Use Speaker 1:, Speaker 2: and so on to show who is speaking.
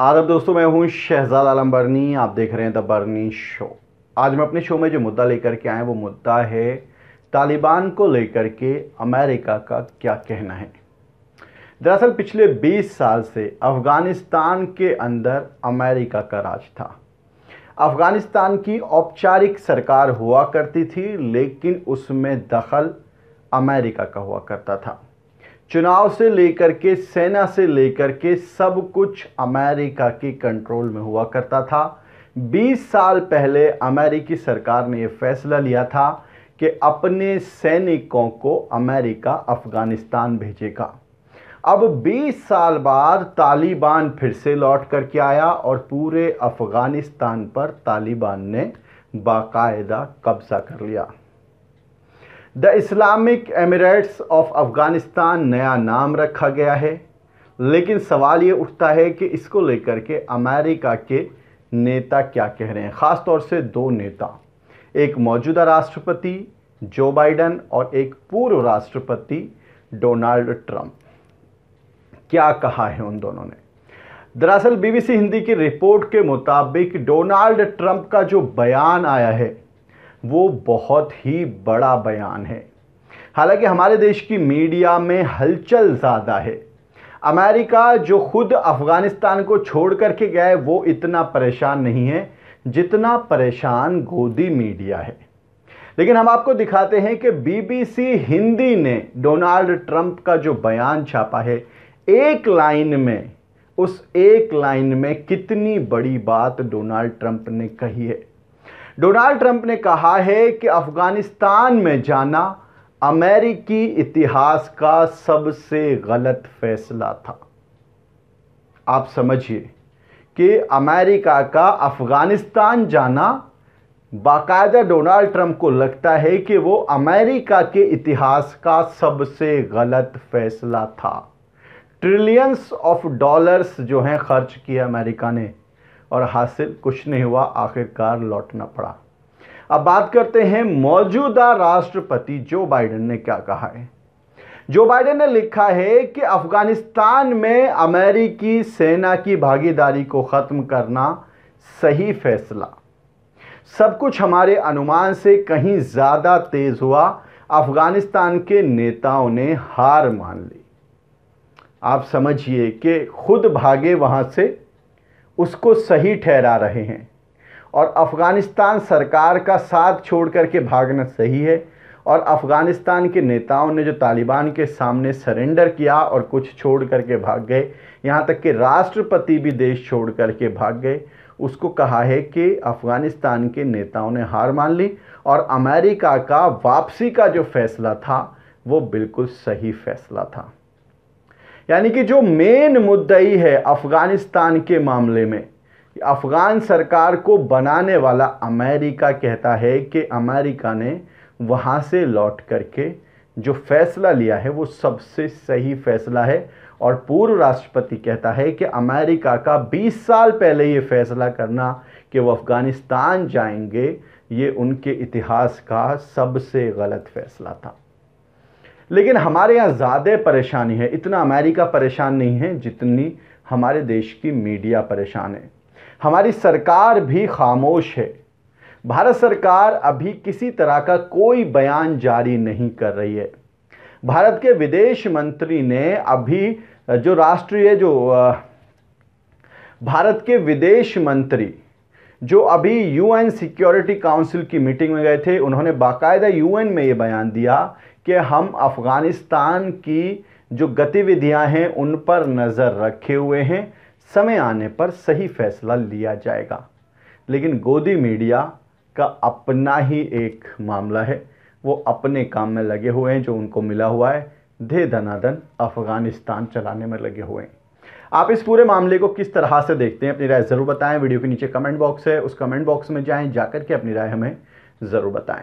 Speaker 1: आदब दोस्तों मैं हूं शहजाद आलम बर्नी आप देख रहे हैं द बर्नी शो आज मैं अपने शो में जो मुद्दा लेकर के आए वो मुद्दा है तालिबान को लेकर के अमेरिका का क्या कहना है दरअसल पिछले 20 साल से अफ़गानिस्तान के अंदर अमेरिका का राज था अफ़गानिस्तान की औपचारिक सरकार हुआ करती थी लेकिन उसमें दखल अमेरिका का हुआ करता था चुनाव से लेकर के सेना से लेकर के सब कुछ अमेरिका के कंट्रोल में हुआ करता था 20 साल पहले अमेरिकी सरकार ने यह फैसला लिया था कि अपने सैनिकों को अमेरिका अफ़गानिस्तान भेजेगा अब 20 साल बाद तालिबान फिर से लौट करके आया और पूरे अफ़गानिस्तान पर तालिबान ने बाकायदा कब्ज़ा कर लिया the Islamic Emirates of Afghanistan नया नाम रखा गया है लेकिन सवाल ये उठता है कि इसको लेकर के अमेरिका के नेता क्या कह रहे हैं ख़ास तौर से दो नेता एक मौजूदा राष्ट्रपति जो बाइडन और एक पूर्व राष्ट्रपति डोनाल्ड ट्रंप क्या कहा है उन दोनों ने दरअसल बीबीसी हिंदी की रिपोर्ट के मुताबिक डोनाल्ड ट्रंप का जो बयान आया है वो बहुत ही बड़ा बयान है हालांकि हमारे देश की मीडिया में हलचल ज़्यादा है अमेरिका जो खुद अफ़गानिस्तान को छोड़ करके के गए वो इतना परेशान नहीं है जितना परेशान गोदी मीडिया है लेकिन हम आपको दिखाते हैं कि बीबीसी हिंदी ने डोनाल्ड ट्रंप का जो बयान छापा है एक लाइन में उस एक लाइन में कितनी बड़ी बात डोनाल्ड ट्रंप ने कही है डोनाल्ड ट्रंप ने कहा है कि अफगानिस्तान में जाना अमेरिकी इतिहास का सबसे गलत फैसला था आप समझिए कि अमेरिका का अफगानिस्तान जाना बाकायदा डोनाल्ड ट्रंप को लगता है कि वो अमेरिका के इतिहास का सबसे गलत फैसला था ट्रिलियंस ऑफ डॉलर्स जो हैं खर्च किए अमेरिका ने और हासिल कुछ नहीं हुआ आखिरकार लौटना पड़ा अब बात करते हैं मौजूदा राष्ट्रपति जो बाइडेन ने क्या कहा है जो बाइडेन ने लिखा है कि अफगानिस्तान में अमेरिकी सेना की भागीदारी को ख़त्म करना सही फैसला सब कुछ हमारे अनुमान से कहीं ज़्यादा तेज़ हुआ अफगानिस्तान के नेताओं ने हार मान ली आप समझिए कि खुद भागे वहां से उसको सही ठहरा रहे हैं और अफ़गानिस्तान सरकार का साथ छोड़ कर के भागना सही है और अफ़गानिस्तान के नेताओं ने जो तालिबान के सामने सरेंडर किया और कुछ छोड़ कर के भाग गए यहाँ तक कि राष्ट्रपति भी देश छोड़ कर के भाग गए उसको कहा है कि अफ़गानिस्तान के नेताओं ने हार मान ली और अमेरिका का वापसी का जो फैसला था वो बिल्कुल सही फैसला था यानी कि जो मेन मुद्दा ही है अफ़गानिस्तान के मामले में अफ़गान सरकार को बनाने वाला अमेरिका कहता है कि अमेरिका ने वहाँ से लौट करके जो फैसला लिया है वो सबसे सही फैसला है और पूर्व राष्ट्रपति कहता है कि अमेरिका का 20 साल पहले ये फैसला करना कि वो अफ़गानिस्तान जाएंगे ये उनके इतिहास का सबसे गलत फैसला था लेकिन हमारे यहाँ ज़्यादा परेशानी है इतना अमेरिका परेशान नहीं है जितनी हमारे देश की मीडिया परेशान है हमारी सरकार भी खामोश है भारत सरकार अभी किसी तरह का कोई बयान जारी नहीं कर रही है भारत के विदेश मंत्री ने अभी जो राष्ट्रीय जो भारत के विदेश मंत्री जो अभी यूएन सिक्योरिटी काउंसिल की मीटिंग में गए थे उन्होंने बाकायदा यूएन में ये बयान दिया कि हम अफ़गानिस्तान की जो गतिविधियां हैं उन पर नज़र रखे हुए हैं समय आने पर सही फैसला लिया जाएगा लेकिन गोदी मीडिया का अपना ही एक मामला है वो अपने काम में लगे हुए हैं जो उनको मिला हुआ है धे धनाधन अफ़गानिस्तान चलाने में लगे हुए हैं आप इस पूरे मामले को किस तरह से देखते हैं अपनी राय ज़रूर बताएं वीडियो के नीचे कमेंट बॉक्स है उस कमेंट बॉक्स में जाएं जाकर के अपनी राय हमें ज़रूर बताएं